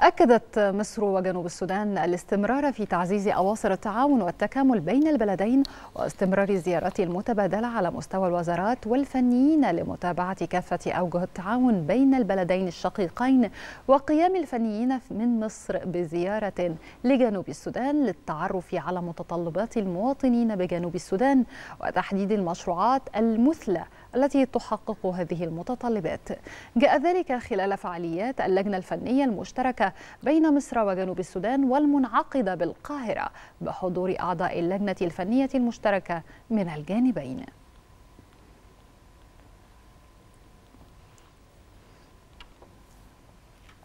أكدت مصر وجنوب السودان الاستمرار في تعزيز أواصر التعاون والتكامل بين البلدين واستمرار الزيارات المتبادلة على مستوى الوزارات والفنيين لمتابعة كافة أوجه التعاون بين البلدين الشقيقين وقيام الفنيين من مصر بزيارة لجنوب السودان للتعرف على متطلبات المواطنين بجنوب السودان وتحديد المشروعات المثلى التي تحقق هذه المتطلبات جاء ذلك خلال فعاليات اللجنة الفنية المشتركة بين مصر وجنوب السودان والمنعقدة بالقاهرة بحضور أعضاء اللجنة الفنية المشتركة من الجانبين